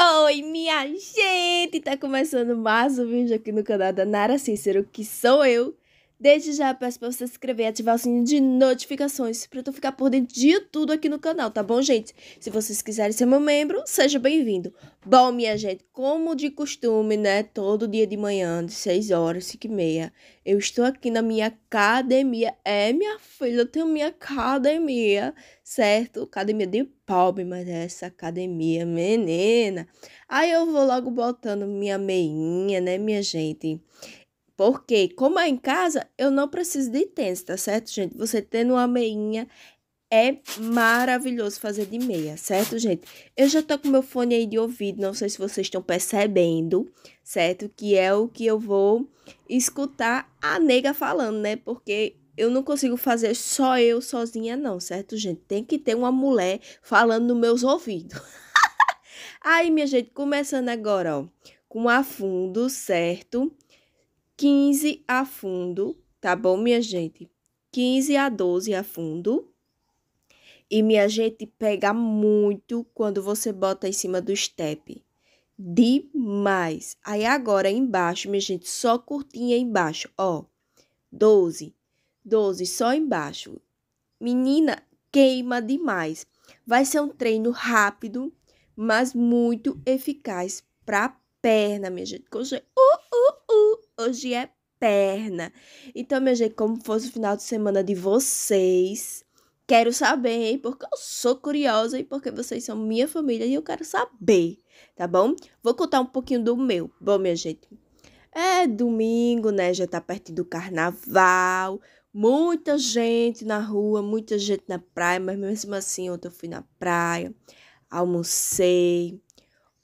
Oi, minha gente! Tá começando mais um vídeo aqui no canal da Nara Cícero, que sou eu. Desde já peço para você se inscrever e ativar o sininho de notificações para tu ficar por dentro de tudo aqui no canal, tá bom, gente? Se vocês quiserem ser meu membro, seja bem-vindo. Bom, minha gente, como de costume, né? Todo dia de manhã, de 6 horas, 5 e meia, eu estou aqui na minha academia. É, minha filha, eu tenho minha academia, certo? Academia de pobre, mas é essa academia, menina. Aí eu vou logo botando minha meinha, né, minha gente? Porque, como é em casa, eu não preciso de tênis, tá certo, gente? Você tendo uma meinha é maravilhoso fazer de meia, certo, gente? Eu já tô com meu fone aí de ouvido, não sei se vocês estão percebendo, certo? Que é o que eu vou escutar a nega falando, né? Porque eu não consigo fazer só eu sozinha, não, certo, gente? Tem que ter uma mulher falando nos meus ouvidos. aí, minha gente, começando agora, ó, com afundo, certo? 15 a fundo, tá bom, minha gente? 15 a 12 a fundo. E minha gente pega muito quando você bota em cima do step. Demais. Aí agora embaixo, minha gente, só curtinha embaixo, ó. 12, 12 só embaixo. Menina, queima demais. Vai ser um treino rápido, mas muito eficaz para perna, minha gente. Uh, uh hoje é perna. Então, minha gente, como fosse o final de semana de vocês, quero saber, porque eu sou curiosa e porque vocês são minha família e eu quero saber, tá bom? Vou contar um pouquinho do meu. Bom, minha gente, é domingo, né? Já tá pertinho do carnaval. Muita gente na rua, muita gente na praia, mas mesmo assim, ontem eu fui na praia, almocei,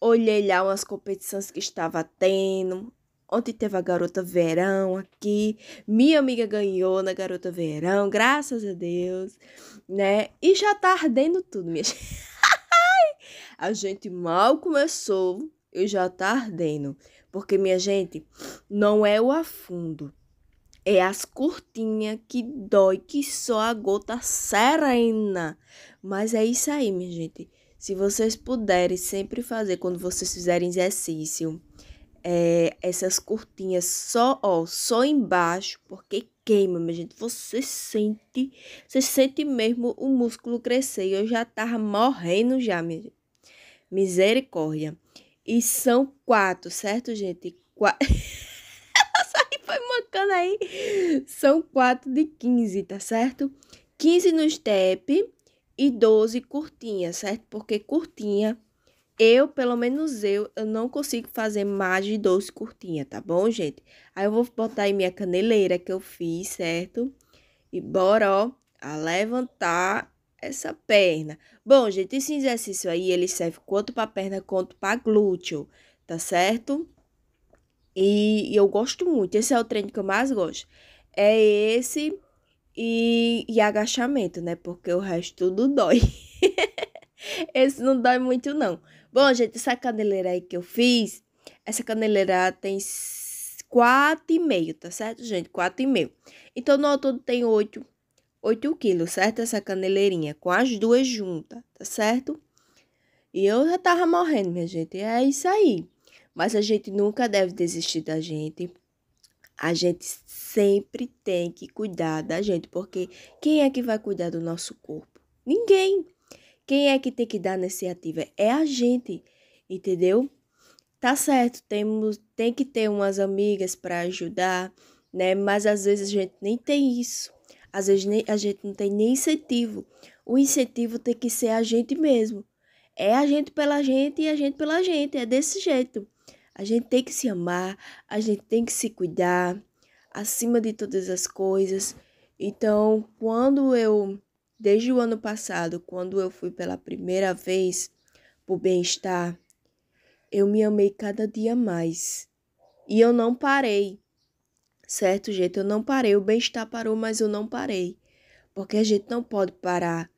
olhei lá umas competições que estava tendo, Ontem teve a Garota Verão aqui. Minha amiga ganhou na Garota Verão, graças a Deus, né? E já tá ardendo tudo, minha gente. a gente mal começou e já tá ardendo. Porque, minha gente, não é o afundo. É as curtinhas que dói, que só a gota serena. Mas é isso aí, minha gente. Se vocês puderem sempre fazer quando vocês fizerem exercício é, essas curtinhas só, ó, só embaixo, porque queima, minha gente. Você sente, você sente mesmo o músculo crescer. Eu já tava morrendo já, minha gente. Misericórdia. E são quatro, certo, gente? Essa aí foi mancando aí. São quatro de 15, tá certo? 15 no step e 12 curtinha, certo? Porque curtinha eu, pelo menos eu, eu não consigo fazer mais de doce curtinha, tá bom, gente? Aí eu vou botar aí minha caneleira que eu fiz, certo? E bora, ó, a levantar essa perna. Bom, gente, esse exercício aí, ele serve quanto pra perna quanto pra glúteo, tá certo? E, e eu gosto muito, esse é o treino que eu mais gosto. É esse e, e agachamento, né? Porque o resto tudo dói. Esse não dói muito, não. Bom, gente, essa caneleira aí que eu fiz, essa caneleira tem 4,5, tá certo, gente? 4,5. Então, no todo tem 8, 8 quilos, certo? Essa caneleirinha, com as duas juntas, tá certo? E eu já tava morrendo, minha gente. É isso aí. Mas a gente nunca deve desistir da gente. A gente sempre tem que cuidar da gente, porque quem é que vai cuidar do nosso corpo? Ninguém. Quem é que tem que dar a iniciativa? É a gente, entendeu? Tá certo, temos, tem que ter umas amigas para ajudar, né? Mas às vezes a gente nem tem isso. Às vezes nem, a gente não tem nem incentivo. O incentivo tem que ser a gente mesmo. É a gente pela gente e a gente pela gente. É desse jeito. A gente tem que se amar, a gente tem que se cuidar acima de todas as coisas. Então, quando eu Desde o ano passado, quando eu fui pela primeira vez pro bem-estar, eu me amei cada dia mais. E eu não parei. Certo, gente? Eu não parei. O bem-estar parou, mas eu não parei. Porque a gente não pode parar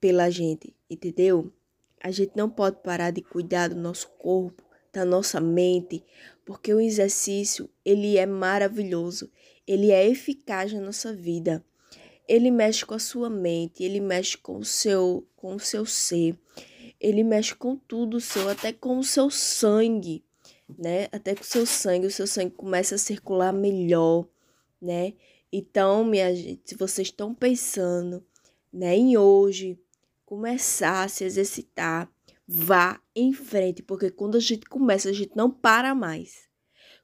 pela gente, entendeu? A gente não pode parar de cuidar do nosso corpo, da nossa mente, porque o exercício, ele é maravilhoso, ele é eficaz na nossa vida ele mexe com a sua mente, ele mexe com o seu, com o seu ser, ele mexe com tudo seu, até com o seu sangue, né? Até com o seu sangue, o seu sangue começa a circular melhor, né? Então, minha gente, se vocês estão pensando, né, em hoje começar a se exercitar, vá em frente, porque quando a gente começa, a gente não para mais.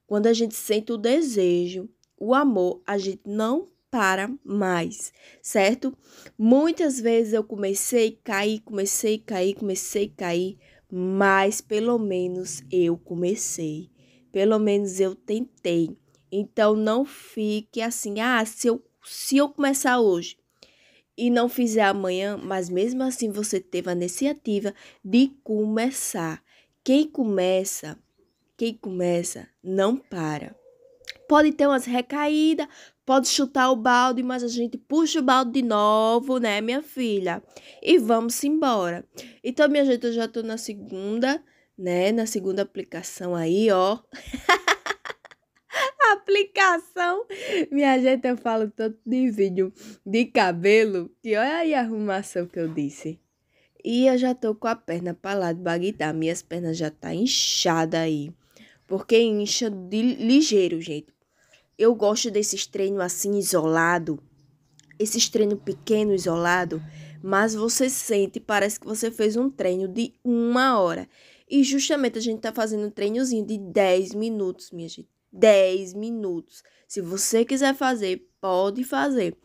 Quando a gente sente o desejo, o amor, a gente não para mais, certo? Muitas vezes eu comecei a cair, comecei a cair, comecei a cair, mas pelo menos eu comecei. Pelo menos eu tentei. Então não fique assim, ah, se eu, se eu começar hoje e não fizer amanhã, mas mesmo assim você teve a iniciativa de começar. Quem começa, quem começa não para pode ter umas recaídas, pode chutar o balde, mas a gente puxa o balde de novo, né, minha filha? E vamos embora. Então, minha gente, eu já tô na segunda, né, na segunda aplicação aí, ó. aplicação. Minha gente, eu falo tanto de vídeo de cabelo que olha aí a arrumação que eu disse. E eu já tô com a perna pra lá de baguitar. Minhas pernas já tá inchada aí. Porque incha de ligeiro, gente. Eu gosto desses treinos assim isolado, esses treinos pequeno isolado, mas você sente, parece que você fez um treino de uma hora. E justamente a gente tá fazendo um treinozinho de 10 minutos, minha gente. 10 minutos. Se você quiser fazer, pode fazer.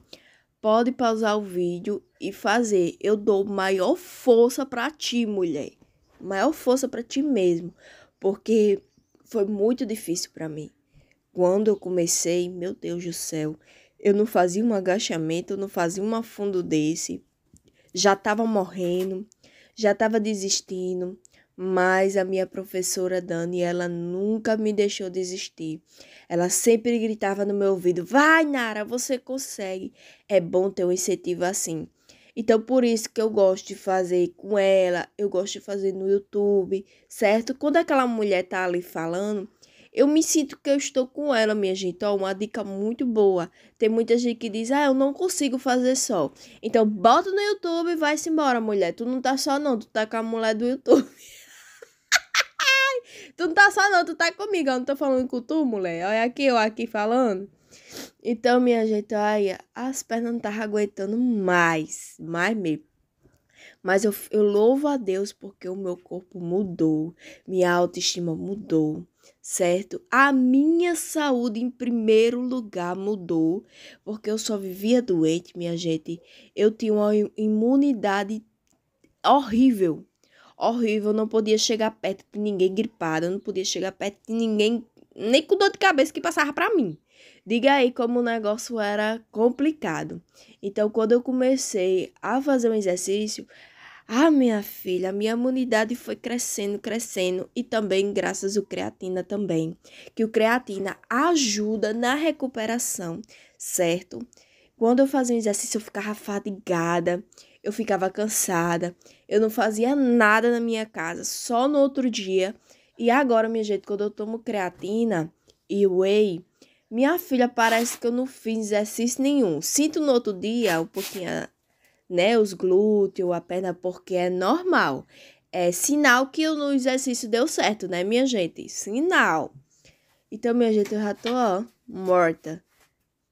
Pode pausar o vídeo e fazer. Eu dou maior força para ti, mulher. Maior força para ti mesmo, porque foi muito difícil para mim. Quando eu comecei, meu Deus do céu, eu não fazia um agachamento, eu não fazia um afundo desse. Já estava morrendo, já estava desistindo, mas a minha professora Dani, ela nunca me deixou desistir. Ela sempre gritava no meu ouvido: "Vai, Nara, você consegue". É bom ter um incentivo assim. Então, por isso que eu gosto de fazer com ela, eu gosto de fazer no YouTube, certo? Quando aquela mulher tá ali falando, eu me sinto que eu estou com ela, minha gente. Ó, uma dica muito boa. Tem muita gente que diz, ah, eu não consigo fazer sol. Então, bota no YouTube e vai-se embora, mulher. Tu não tá só não, tu tá com a mulher do YouTube. tu não tá só não, tu tá comigo. Eu não tô falando com tu, mulher. Olha aqui, eu aqui falando. Então, minha gente, olha, as pernas não estavam aguentando mais, mais mesmo. Mas eu, eu louvo a Deus porque o meu corpo mudou, minha autoestima mudou certo? A minha saúde, em primeiro lugar, mudou, porque eu só vivia doente, minha gente. Eu tinha uma imunidade horrível, horrível. Eu não podia chegar perto de ninguém gripada, eu não podia chegar perto de ninguém, nem com dor de cabeça que passava para mim. Diga aí como o negócio era complicado. Então, quando eu comecei a fazer um exercício, ah, minha filha, minha imunidade foi crescendo, crescendo e também graças ao creatina também, que o creatina ajuda na recuperação, certo? Quando eu fazia um exercício, eu ficava fadigada, eu ficava cansada, eu não fazia nada na minha casa, só no outro dia. E agora, minha gente, quando eu tomo creatina e whey, minha filha, parece que eu não fiz exercício nenhum. Sinto no outro dia um pouquinho né, os glúteos, a perna, porque é normal. É sinal que o exercício deu certo, né, minha gente? Sinal. Então, minha gente, eu já tô, ó, morta.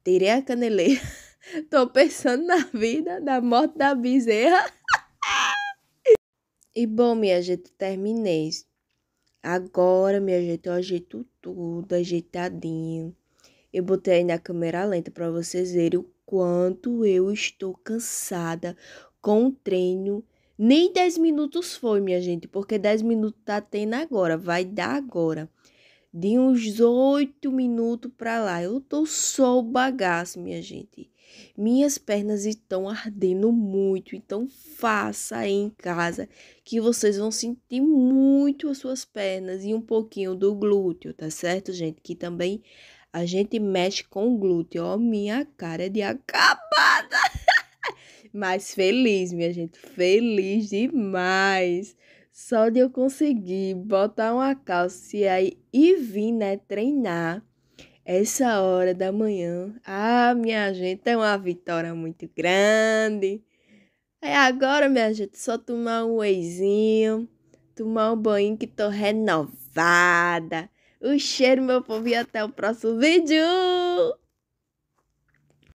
Tirei a caneleira. tô pensando na vida, na morte da bezerra. e bom, minha gente, terminei. Agora, minha gente, eu ajeito tudo ajeitadinho. Eu botei aí na câmera lenta para vocês verem o quanto eu estou cansada com o treino. Nem 10 minutos foi, minha gente, porque 10 minutos tá tendo agora, vai dar agora. De uns 8 minutos para lá, eu tô só o bagaço, minha gente. Minhas pernas estão ardendo muito, então faça aí em casa que vocês vão sentir muito as suas pernas e um pouquinho do glúteo, tá certo, gente? Que também a gente mexe com o glúteo. Ó, minha cara de acabada. Mas feliz, minha gente. Feliz demais. Só de eu conseguir botar uma calça e aí e vir, né, treinar essa hora da manhã. Ah, minha gente, é uma vitória muito grande. É agora, minha gente, só tomar um wheyzinho, tomar um banho que tô renovada. O cheiro, meu povo, e até o próximo vídeo!